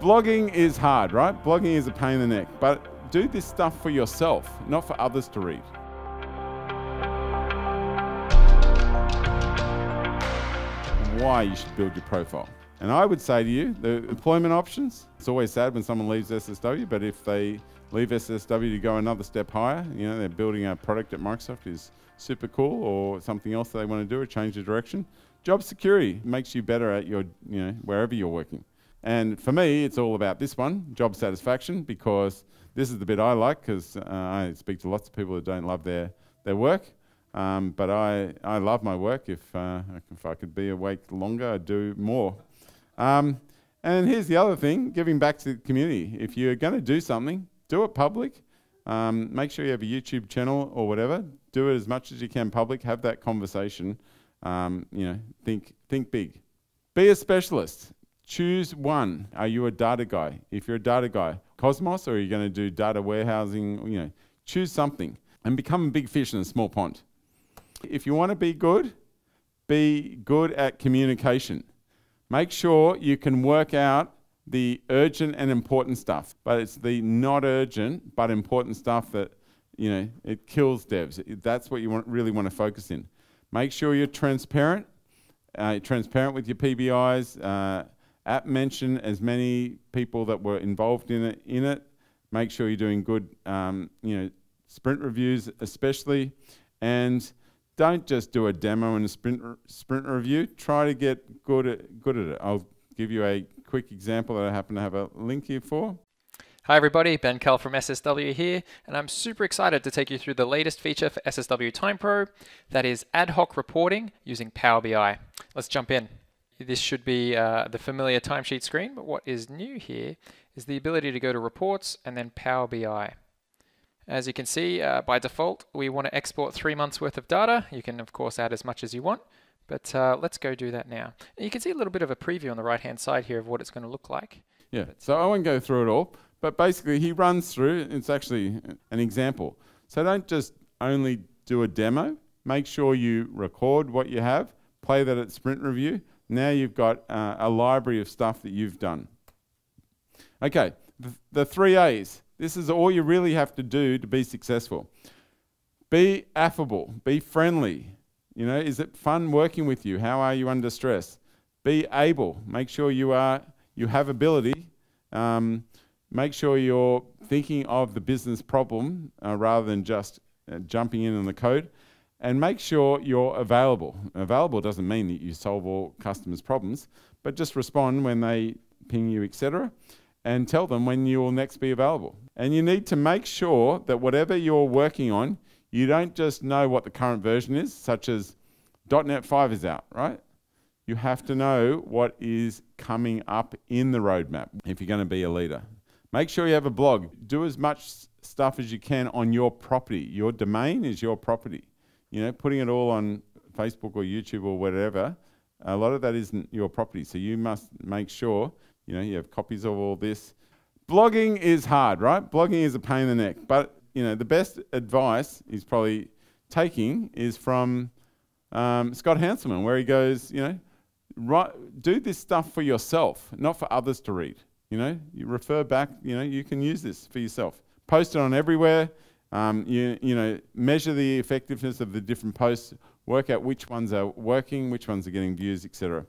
blogging is hard, right? Blogging is a pain in the neck, but do this stuff for yourself, not for others to read. Why you should build your profile. And I would say to you, the employment options, it's always sad when someone leaves SSW, but if they leave SSW to go another step higher, you know, they're building a product at Microsoft is super cool or something else they want to do or change the direction. Job security makes you better at your, you know, wherever you're working. And for me, it's all about this one, job satisfaction, because this is the bit I like because uh, I speak to lots of people who don't love their, their work. Um, but I, I love my work. If, uh, if I could be awake longer, I'd do more. Um, and here's the other thing giving back to the community. If you're going to do something, do it public. Um, make sure you have a YouTube channel or whatever. Do it as much as you can public. Have that conversation. Um, you know, think, think big. Be a specialist. Choose one. Are you a data guy? If you're a data guy, Cosmos, or are you going to do data warehousing? You know, choose something and become a big fish in a small pond. If you want to be good, be good at communication. Make sure you can work out the urgent and important stuff, but it's the not urgent but important stuff that you know it kills devs. That's what you want, really want to focus in. Make sure you're transparent, uh, transparent with your PBIs. Uh, App mention as many people that were involved in it. In it, make sure you're doing good, um, you know, sprint reviews especially, and don't just do a demo and a sprint sprint review. Try to get good at, good at it. I'll give you a quick example that I happen to have a link here for. Hi everybody, Ben Kell from SSW here, and I'm super excited to take you through the latest feature for SSW Time that is ad hoc reporting using Power BI. Let's jump in. This should be uh, the familiar timesheet screen, but what is new here is the ability to go to Reports and then Power BI. As you can see, uh, by default, we want to export three months worth of data. You can, of course, add as much as you want, but uh, let's go do that now. And you can see a little bit of a preview on the right-hand side here of what it's going to look like. Yeah, so I won't go through it all, but basically he runs through, it's actually an example. So don't just only do a demo, make sure you record what you have, play that at sprint review, now you've got uh, a library of stuff that you've done. Okay, the, the three A's. This is all you really have to do to be successful. Be affable, be friendly. You know, is it fun working with you? How are you under stress? Be able. Make sure you are you have ability. Um, make sure you're thinking of the business problem uh, rather than just uh, jumping in on the code and make sure you're available. Available doesn't mean that you solve all customers' problems, but just respond when they ping you, etc., and tell them when you will next be available. And you need to make sure that whatever you're working on, you don't just know what the current version is, such as .NET 5 is out, right? You have to know what is coming up in the roadmap if you're going to be a leader. Make sure you have a blog. Do as much stuff as you can on your property. Your domain is your property you know, putting it all on Facebook or YouTube or whatever, a lot of that isn't your property. So you must make sure, you know, you have copies of all this. Blogging is hard, right? Blogging is a pain in the neck. But, you know, the best advice is probably taking is from um, Scott Hanselman, where he goes, you know, write, do this stuff for yourself, not for others to read. You know, you refer back, you know, you can use this for yourself. Post it on everywhere. Um, you, you know, measure the effectiveness of the different posts, work out which ones are working, which ones are getting views, etc.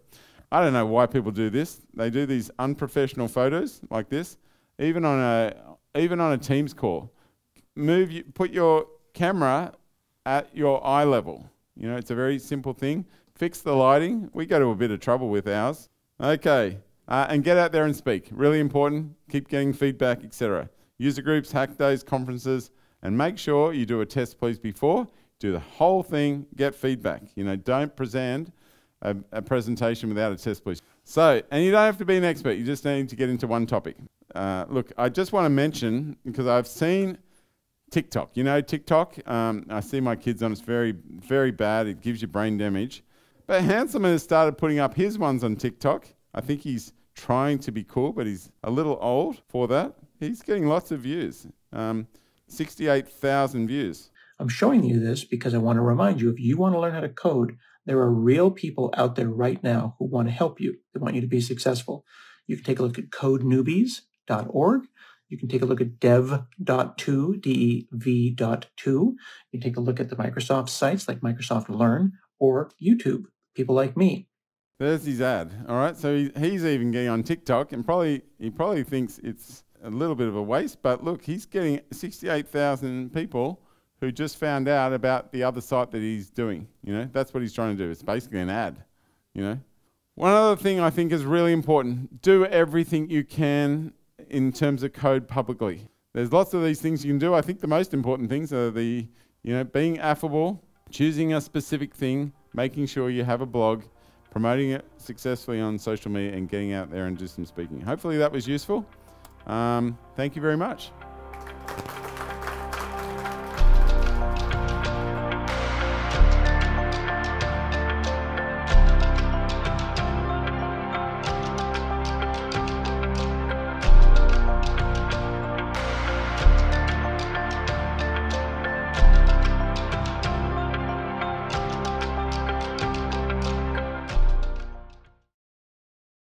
I don't know why people do this. They do these unprofessional photos like this, even on a even on a Teams call. Move, put your camera at your eye level. You know, it's a very simple thing. Fix the lighting. We go to a bit of trouble with ours. Okay, uh, and get out there and speak. Really important. Keep getting feedback, etc. User groups, hack days, conferences, and make sure you do a test, please, before. Do the whole thing, get feedback. You know, don't present a, a presentation without a test, please. So, and you don't have to be an expert, you just need to get into one topic. Uh, look, I just want to mention, because I've seen TikTok. You know, TikTok, um, I see my kids on it's very, very bad. It gives you brain damage. But Hanselman has started putting up his ones on TikTok. I think he's trying to be cool, but he's a little old for that. He's getting lots of views. Um, 68,000 views. I'm showing you this because I want to remind you if you want to learn how to code, there are real people out there right now who want to help you. They want you to be successful. You can take a look at codenewbies.org. You can take a look at dev.2, D-E-V.2. You can take a look at the Microsoft sites like Microsoft Learn or YouTube, people like me. There's his ad. All right. So he's even getting on TikTok and probably he probably thinks it's a little bit of a waste, but look, he's getting 68,000 people who just found out about the other site that he's doing. You know, that's what he's trying to do. It's basically an ad, you know. One other thing I think is really important, do everything you can in terms of code publicly. There's lots of these things you can do. I think the most important things are the, you know, being affable, choosing a specific thing, making sure you have a blog, promoting it successfully on social media and getting out there and do some speaking. Hopefully that was useful. Um, thank you very much.